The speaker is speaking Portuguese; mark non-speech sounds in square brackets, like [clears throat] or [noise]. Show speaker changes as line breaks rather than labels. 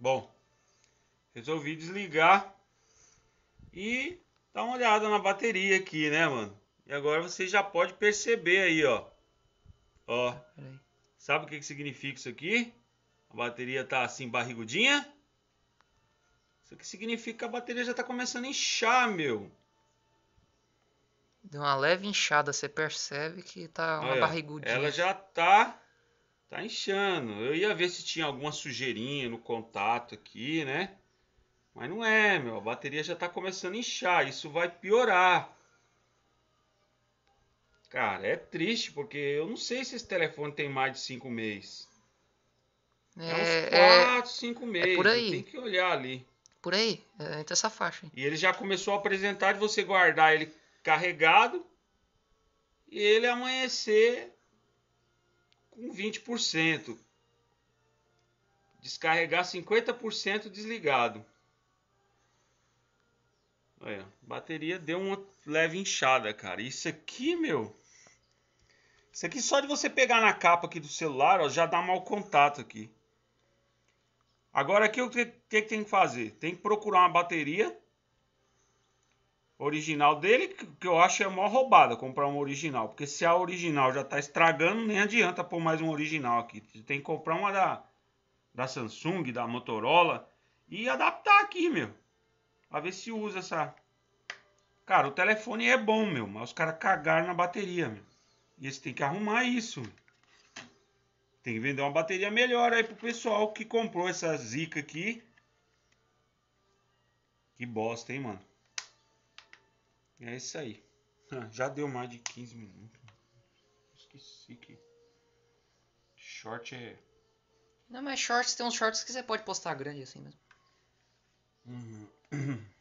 Bom, resolvi desligar e dar uma olhada na bateria aqui, né, mano? E agora você já pode perceber aí, ó. Ó. Sabe o que, que significa isso aqui? A bateria tá assim barrigudinha. Isso aqui significa que a bateria já tá começando a inchar, meu. Deu uma leve inchada, você percebe que tá uma Olha, barrigudinha. Ela já tá Tá inchando. Eu ia ver se tinha alguma sujeirinha no contato aqui, né? Mas não é, meu. A bateria já tá começando a inchar. Isso vai piorar. Cara, é triste porque eu não sei se esse telefone tem mais de 5 meses. É, é uns 4, 5 é, meses. É por aí. Tem que olhar ali. Por aí, é, entre essa faixa. Hein? E ele já começou a apresentar de você guardar ele carregado e ele amanhecer com 20%. Descarregar 50% desligado. Olha, bateria deu uma leve inchada, cara. Isso aqui, meu. Isso aqui só de você pegar na capa aqui do celular, ó, já dá mau contato aqui. Agora aqui o que, que tem que fazer? Tem que procurar uma bateria original dele, que eu acho é a maior roubada comprar uma original. Porque se a original já tá estragando, nem adianta pôr mais uma original aqui. Tem que comprar uma da, da Samsung, da Motorola e adaptar aqui, meu. Pra ver se usa essa. Cara, o telefone é bom, meu, mas os caras cagaram na bateria, meu. E você tem que arrumar isso. Tem que vender uma bateria melhor aí pro pessoal que comprou essa zica aqui. Que bosta, hein, mano. É isso aí. Ah, já deu mais de 15 minutos. Esqueci que. Short é. Não, mas shorts tem uns shorts que você pode postar grande assim mesmo. Uhum. [clears throat]